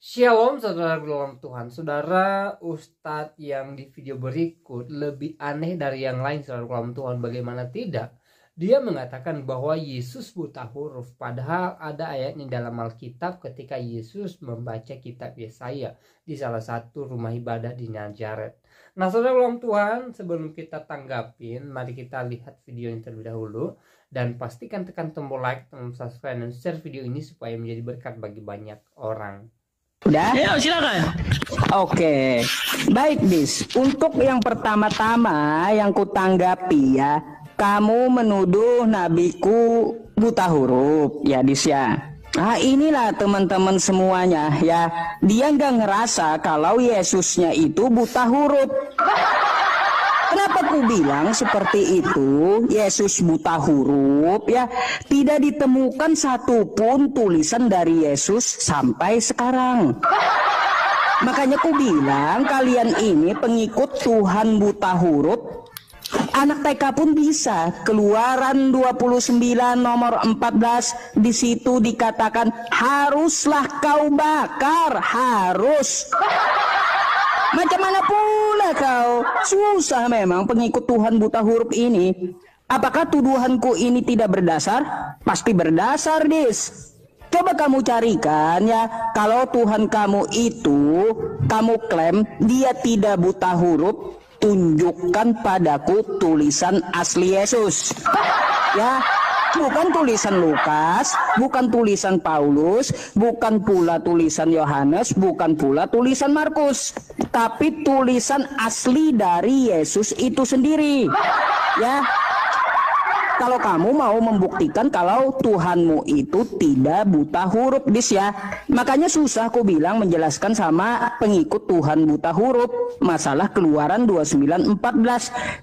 Shalom saudara dalam Tuhan Saudara Ustadz yang di video berikut lebih aneh dari yang lain saudara dalam Tuhan bagaimana tidak Dia mengatakan bahwa Yesus buta huruf Padahal ada ayatnya dalam Alkitab ketika Yesus membaca kitab Yesaya Di salah satu rumah ibadah di Nazaret Nah saudara dalam Tuhan sebelum kita tanggapin Mari kita lihat video ini terlebih dahulu Dan pastikan tekan tombol like, tombol subscribe dan share video ini supaya menjadi berkat bagi banyak orang Udah? Ya, silakan. Oke. Baik, Bis. Untuk yang pertama-tama yang kutanggapi ya, kamu menuduh nabiku buta huruf, ya, Dis ya. Nah inilah teman-teman semuanya ya Dia nggak ngerasa kalau Yesusnya itu buta huruf Kenapa ku bilang seperti itu? Yesus buta huruf ya. Tidak ditemukan satupun tulisan dari Yesus sampai sekarang. Makanya ku bilang kalian ini pengikut Tuhan buta huruf Anak TK pun bisa. Keluaran 29 nomor 14 di situ dikatakan haruslah kau bakar, harus. Macam mana pula kau? Susah memang pengikut Tuhan buta huruf ini. Apakah tuduhanku ini tidak berdasar? Pasti berdasar, Dis. Coba kamu carikan ya, kalau Tuhan kamu itu, kamu klaim dia tidak buta huruf, tunjukkan padaku tulisan asli Yesus. Ya, bukan tulisan Lukas, bukan tulisan Paulus, bukan pula tulisan Yohanes, bukan pula tulisan Markus, tapi tulisan asli dari Yesus itu sendiri. Ya. Kalau kamu mau membuktikan kalau Tuhanmu itu tidak buta huruf, bis ya. Makanya susah aku bilang menjelaskan sama pengikut Tuhan buta huruf masalah keluaran 2914.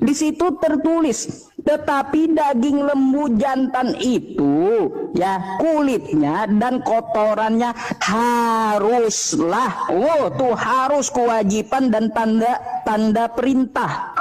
Di situ tertulis, tetapi daging lembu jantan itu ya kulitnya dan kotorannya haruslah. Oh, tuh harus kewajiban dan tanda tanda perintah.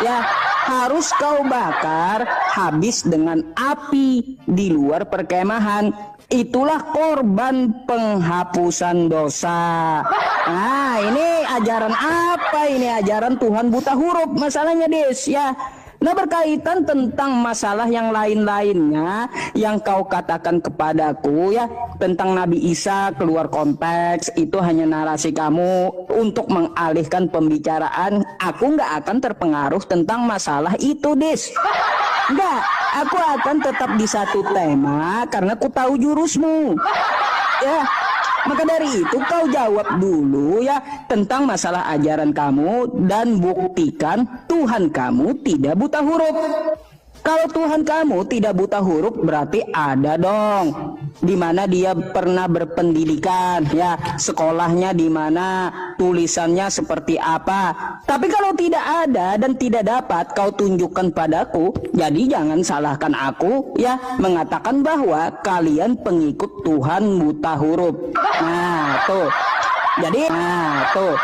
Ya, harus kau bakar habis dengan api di luar perkemahan. Itulah korban penghapusan dosa. Nah, ini ajaran apa? Ini ajaran Tuhan buta huruf masalahnya, Des, ya. Nah berkaitan tentang masalah yang lain-lainnya yang kau katakan kepadaku ya tentang Nabi Isa keluar konteks itu hanya narasi kamu untuk mengalihkan pembicaraan. Aku nggak akan terpengaruh tentang masalah itu, Dis. Enggak, aku akan tetap di satu tema karena ku tahu jurusmu ya maka dari itu kau jawab dulu ya tentang masalah ajaran kamu dan buktikan Tuhan kamu tidak buta huruf. Kalau Tuhan kamu tidak buta huruf berarti ada dong di mana dia pernah berpendidikan ya sekolahnya di mana tulisannya seperti apa tapi kalau tidak ada dan tidak dapat kau tunjukkan padaku jadi jangan salahkan aku ya mengatakan bahwa kalian pengikut Tuhan buta huruf nah tuh jadi nah tuh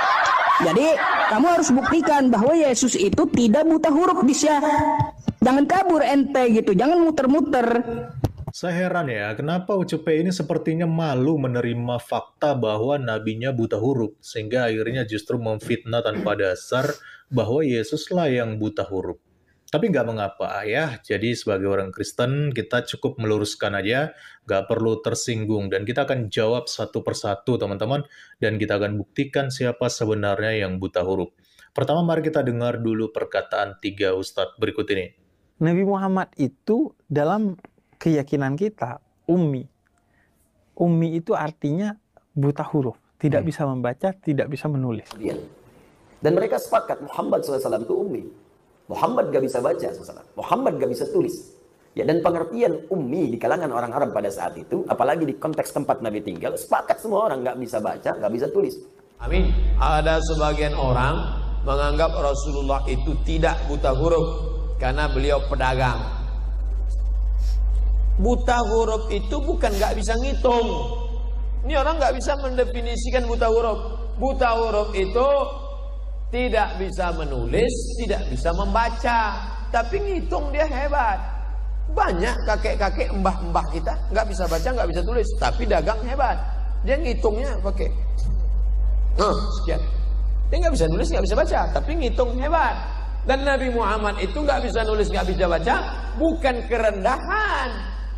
jadi kamu harus buktikan bahwa Yesus itu tidak buta huruf bisa Jangan kabur ente gitu, jangan muter-muter. Saya heran ya, kenapa Ucupe ini sepertinya malu menerima fakta bahwa nabinya buta huruf, sehingga akhirnya justru memfitnah tanpa dasar bahwa Yesuslah yang buta huruf. Tapi nggak mengapa ya, jadi sebagai orang Kristen kita cukup meluruskan aja, nggak perlu tersinggung. Dan kita akan jawab satu persatu teman-teman, dan kita akan buktikan siapa sebenarnya yang buta huruf. Pertama mari kita dengar dulu perkataan tiga ustadz berikut ini. Nabi Muhammad itu dalam keyakinan kita ummi. Ummi itu artinya buta huruf, tidak hmm. bisa membaca, tidak bisa menulis. Iya. Dan mereka sepakat Muhammad SAW itu ummi. Muhammad gak bisa baca SAW. Muhammad gak bisa tulis. Ya dan pengertian ummi di kalangan orang Arab pada saat itu, apalagi di konteks tempat Nabi tinggal, sepakat semua orang gak bisa baca, gak bisa tulis. Amin. Ada sebagian orang menganggap Rasulullah itu tidak buta huruf, karena beliau pedagang. Buta huruf itu bukan nggak bisa ngitung. Ini orang nggak bisa mendefinisikan buta huruf. Buta huruf itu tidak bisa menulis, tidak bisa membaca, tapi ngitung dia hebat. Banyak kakek-kakek mbah-mbah kita nggak bisa baca, nggak bisa tulis, tapi dagang hebat. Dia ngitungnya pakai, nah, sekian. Dia nggak bisa nulis, nggak bisa baca, tapi ngitung hebat. Dan Nabi Muhammad itu nggak bisa nulis, nggak bisa baca, bukan kerendahan,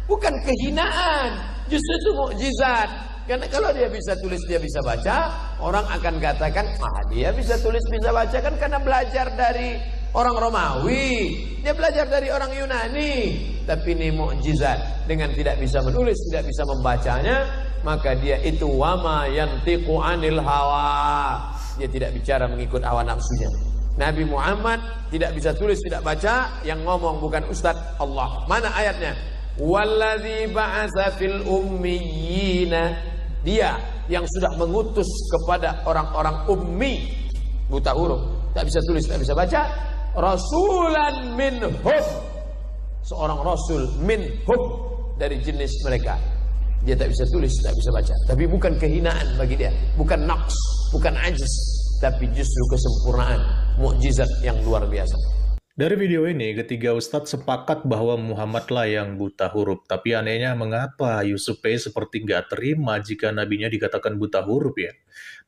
bukan kehinaan, justru itu mukjizat. Karena kalau dia bisa tulis, dia bisa baca, orang akan katakan, ah dia bisa tulis, bisa baca kan karena belajar dari orang Romawi, dia belajar dari orang Yunani. Tapi ini mukjizat dengan tidak bisa menulis, tidak bisa membacanya, maka dia itu wama yang anil hawa. Dia tidak bicara mengikut awan nafsunya. Nabi Muhammad tidak bisa tulis, tidak baca, yang ngomong bukan ustaz Allah. Mana ayatnya? Walladzi ba'atsa fil ummiyina. Dia yang sudah mengutus kepada orang-orang ummi buta huruf, tak bisa tulis, tak bisa baca, rasulan minhum. Seorang rasul minhum dari jenis mereka. Dia tak bisa tulis, tak bisa baca. Tapi bukan kehinaan bagi dia, bukan naqs, bukan ajis, tapi justru kesempurnaan mukjizat yang luar biasa. Dari video ini, ketiga ustadz sepakat bahwa Muhammadlah yang buta huruf. Tapi anehnya mengapa Yusuf P. seperti nggak terima jika nabinya dikatakan buta huruf ya?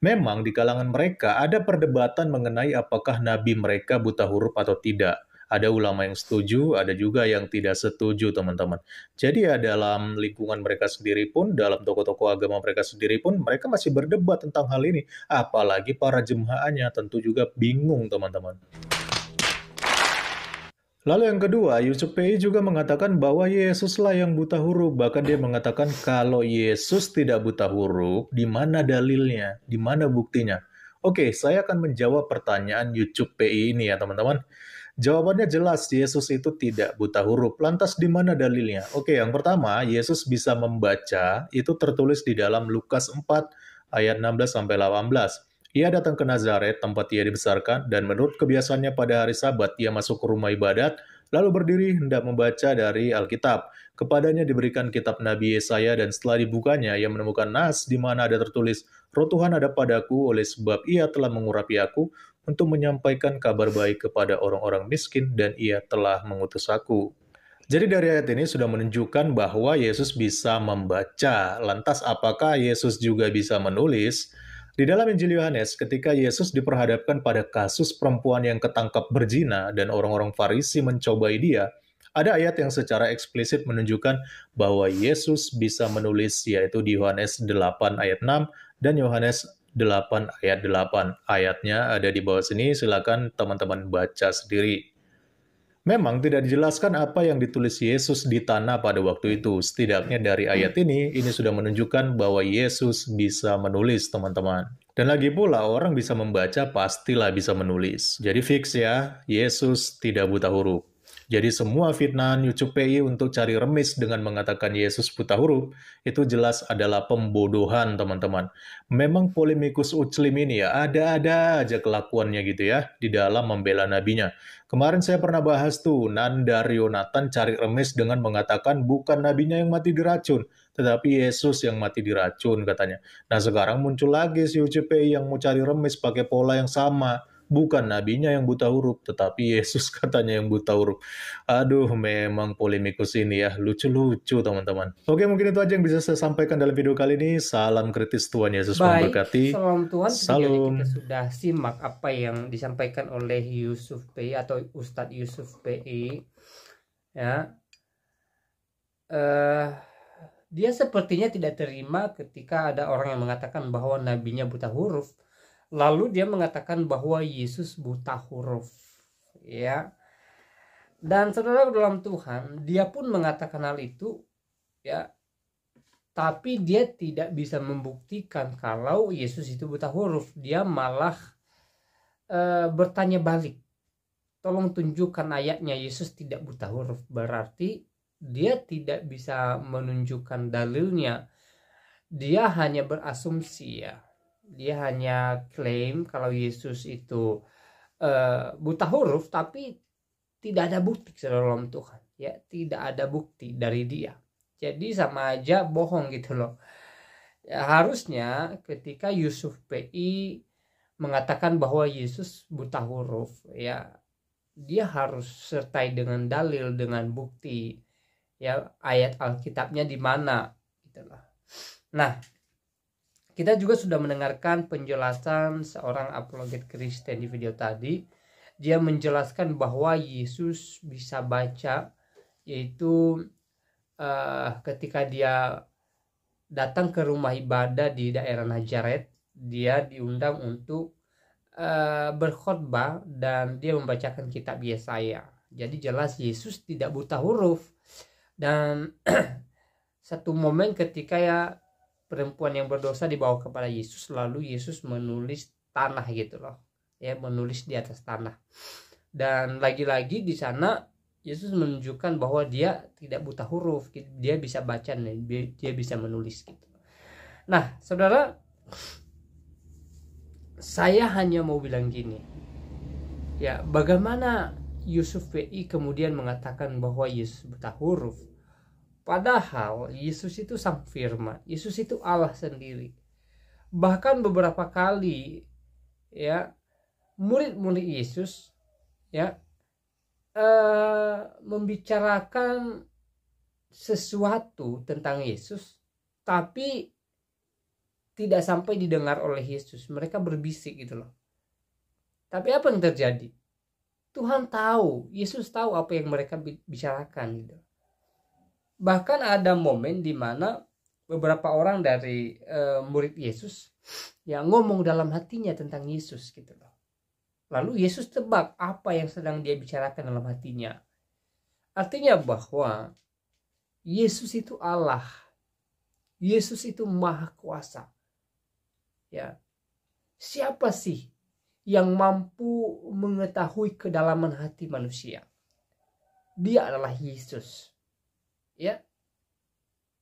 Memang di kalangan mereka ada perdebatan mengenai apakah nabi mereka buta huruf atau tidak. Ada ulama yang setuju, ada juga yang tidak setuju, teman-teman. Jadi ya dalam lingkungan mereka sendiri pun, dalam toko-toko agama mereka sendiri pun, mereka masih berdebat tentang hal ini. Apalagi para jemaahnya tentu juga bingung, teman-teman. Lalu yang kedua, Yusuf P.I. juga mengatakan bahwa Yesuslah yang buta huruf. Bahkan dia mengatakan kalau Yesus tidak buta huruf, di mana dalilnya, di mana buktinya? Oke, saya akan menjawab pertanyaan Yusuf P.I. ini ya teman-teman. Jawabannya jelas, Yesus itu tidak buta huruf. Lantas di mana dalilnya? Oke, yang pertama, Yesus bisa membaca, itu tertulis di dalam Lukas 4 ayat 16 sampai 18. Ia datang ke Nazaret, tempat ia dibesarkan, dan menurut kebiasaannya pada hari Sabat, ia masuk ke rumah ibadat, lalu berdiri hendak membaca dari Alkitab. Kepadanya diberikan kitab Nabi Yesaya, dan setelah dibukanya, ia menemukan nas di mana ada tertulis, Roh Tuhan ada padaku, oleh sebab ia telah mengurapi aku, untuk menyampaikan kabar baik kepada orang-orang miskin dan ia telah mengutus aku. Jadi dari ayat ini sudah menunjukkan bahwa Yesus bisa membaca. Lantas apakah Yesus juga bisa menulis? Di dalam Injil Yohanes, ketika Yesus diperhadapkan pada kasus perempuan yang ketangkap berzina dan orang-orang Farisi mencobai dia, ada ayat yang secara eksplisit menunjukkan bahwa Yesus bisa menulis, yaitu di Yohanes 8 ayat 6 dan Yohanes 8 ayat 8. Ayatnya ada di bawah sini, silakan teman-teman baca sendiri. Memang tidak dijelaskan apa yang ditulis Yesus di tanah pada waktu itu. Setidaknya dari ayat ini, ini sudah menunjukkan bahwa Yesus bisa menulis, teman-teman. Dan lagi pula, orang bisa membaca pastilah bisa menulis. Jadi fix ya, Yesus tidak buta huruf. Jadi semua fitnah nyucupi untuk cari remis dengan mengatakan Yesus buta huruf, itu jelas adalah pembodohan teman-teman. Memang polemikus Uclim ini ya, ada-ada aja kelakuannya gitu ya, di dalam membela nabinya. Kemarin saya pernah bahas tuh, Nandar Yonatan cari remis dengan mengatakan bukan nabinya yang mati diracun, tetapi Yesus yang mati diracun katanya. Nah sekarang muncul lagi si UCPI yang mau cari remis pakai pola yang sama bukan nabinya yang buta huruf, tetapi Yesus katanya yang buta huruf. Aduh, memang polemikus ini ya, lucu-lucu teman-teman. Oke, mungkin itu aja yang bisa saya sampaikan dalam video kali ini. Salam kritis Tuhan Yesus Baik, memberkati. Salam Tuhan, Salam. kita sudah simak apa yang disampaikan oleh Yusuf PI atau Ustadz Yusuf PI. Ya, uh, dia sepertinya tidak terima ketika ada orang yang mengatakan bahwa nabinya buta huruf Lalu dia mengatakan bahwa Yesus buta huruf. Ya. Dan saudara dalam Tuhan, dia pun mengatakan hal itu ya. Tapi dia tidak bisa membuktikan kalau Yesus itu buta huruf. Dia malah e, bertanya balik. Tolong tunjukkan ayatnya Yesus tidak buta huruf. Berarti dia tidak bisa menunjukkan dalilnya. Dia hanya berasumsi ya dia hanya klaim kalau Yesus itu uh, buta huruf tapi tidak ada bukti dalam Tuhan ya tidak ada bukti dari dia jadi sama aja bohong gitu loh ya, harusnya ketika Yusuf PI mengatakan bahwa Yesus buta huruf ya dia harus sertai dengan dalil dengan bukti ya ayat Alkitabnya di mana gitu loh nah kita juga sudah mendengarkan penjelasan seorang apologet Kristen di video tadi. Dia menjelaskan bahwa Yesus bisa baca, yaitu uh, ketika dia datang ke rumah ibadah di daerah Nazaret, dia diundang untuk uh, berkhotbah dan dia membacakan kitab Yesaya. Jadi jelas Yesus tidak buta huruf. Dan satu momen ketika ya perempuan yang berdosa dibawa kepada Yesus lalu Yesus menulis tanah gitu loh ya menulis di atas tanah dan lagi-lagi di sana Yesus menunjukkan bahwa dia tidak buta huruf gitu. dia bisa baca dan dia bisa menulis gitu nah saudara saya hanya mau bilang gini ya bagaimana Yusuf VI kemudian mengatakan bahwa Yesus buta huruf Padahal Yesus itu sang firman, Yesus itu Allah sendiri. Bahkan beberapa kali ya murid-murid Yesus ya eh, membicarakan sesuatu tentang Yesus tapi tidak sampai didengar oleh Yesus. Mereka berbisik gitu loh. Tapi apa yang terjadi? Tuhan tahu, Yesus tahu apa yang mereka bicarakan gitu bahkan ada momen di mana beberapa orang dari e, murid Yesus yang ngomong dalam hatinya tentang Yesus gitu loh. Lalu Yesus tebak apa yang sedang dia bicarakan dalam hatinya. Artinya bahwa Yesus itu Allah. Yesus itu maha kuasa. Ya. Siapa sih yang mampu mengetahui kedalaman hati manusia? Dia adalah Yesus ya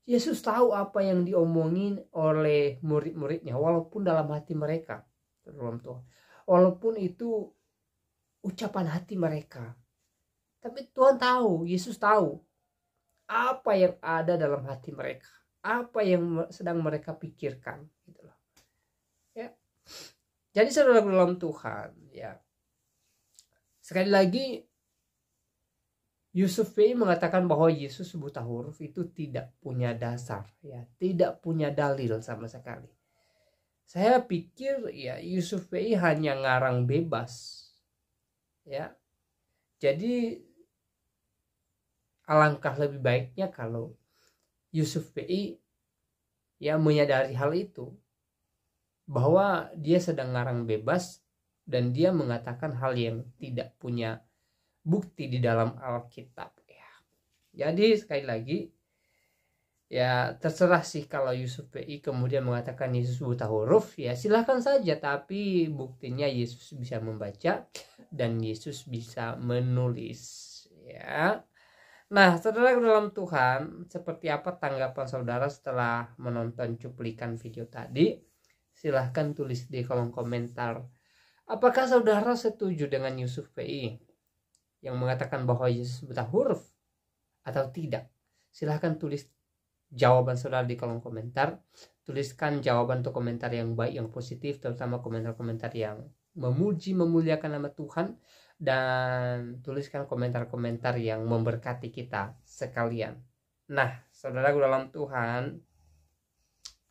Yesus tahu apa yang diomongin oleh murid-muridnya walaupun dalam hati mereka dalam Tuhan walaupun itu ucapan hati mereka tapi Tuhan tahu Yesus tahu apa yang ada dalam hati mereka apa yang sedang mereka pikirkan gitulah ya jadi saudara dalam Tuhan ya sekali lagi Yusuf Bey mengatakan bahwa Yesus buta huruf itu tidak punya dasar, ya, tidak punya dalil sama sekali. Saya pikir ya Yusuf Bey hanya ngarang bebas. Ya. Jadi alangkah lebih baiknya kalau Yusuf Bey ya menyadari hal itu bahwa dia sedang ngarang bebas dan dia mengatakan hal yang tidak punya bukti di dalam Alkitab ya. Jadi sekali lagi ya terserah sih kalau Yusuf PI kemudian mengatakan Yesus buta huruf ya silahkan saja tapi buktinya Yesus bisa membaca dan Yesus bisa menulis ya nah saudara dalam Tuhan seperti apa tanggapan saudara setelah menonton cuplikan video tadi silahkan tulis di kolom komentar apakah saudara setuju dengan Yusuf PI yang mengatakan bahwa Yesus buta huruf atau tidak? Silahkan tulis jawaban saudara di kolom komentar. Tuliskan jawaban atau komentar yang baik, yang positif, terutama komentar-komentar yang memuji, memuliakan nama Tuhan. Dan tuliskan komentar-komentar yang memberkati kita sekalian. Nah, saudara dalam Tuhan,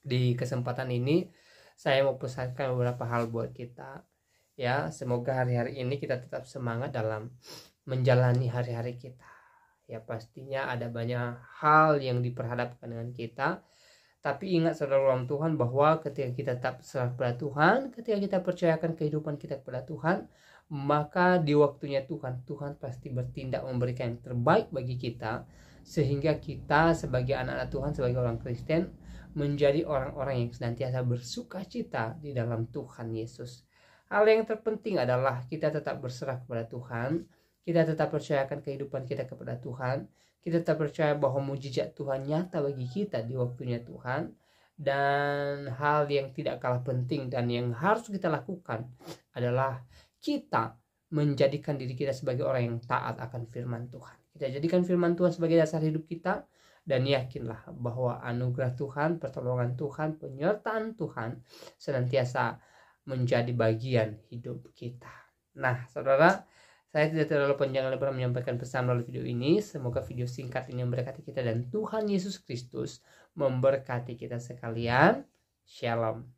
di kesempatan ini saya mau pesankan beberapa hal buat kita. Ya, semoga hari-hari ini kita tetap semangat dalam menjalani hari-hari kita. Ya pastinya ada banyak hal yang diperhadapkan dengan kita. Tapi ingat saudara dalam Tuhan bahwa ketika kita tetap serah kepada Tuhan, ketika kita percayakan kehidupan kita kepada Tuhan, maka di waktunya Tuhan, Tuhan pasti bertindak memberikan yang terbaik bagi kita sehingga kita sebagai anak-anak Tuhan, sebagai orang Kristen menjadi orang-orang yang senantiasa bersuka cita di dalam Tuhan Yesus. Hal yang terpenting adalah kita tetap berserah kepada Tuhan, kita tetap percayakan kehidupan kita kepada Tuhan kita tetap percaya bahwa mujizat Tuhan nyata bagi kita di waktunya Tuhan dan hal yang tidak kalah penting dan yang harus kita lakukan adalah kita menjadikan diri kita sebagai orang yang taat akan firman Tuhan. Kita jadikan firman Tuhan sebagai dasar hidup kita dan yakinlah bahwa anugerah Tuhan, pertolongan Tuhan, penyertaan Tuhan senantiasa menjadi bagian hidup kita. Nah, saudara, saya tidak terlalu panjang lebar menyampaikan pesan melalui video ini. Semoga video singkat ini memberkati kita dan Tuhan Yesus Kristus memberkati kita sekalian. Shalom.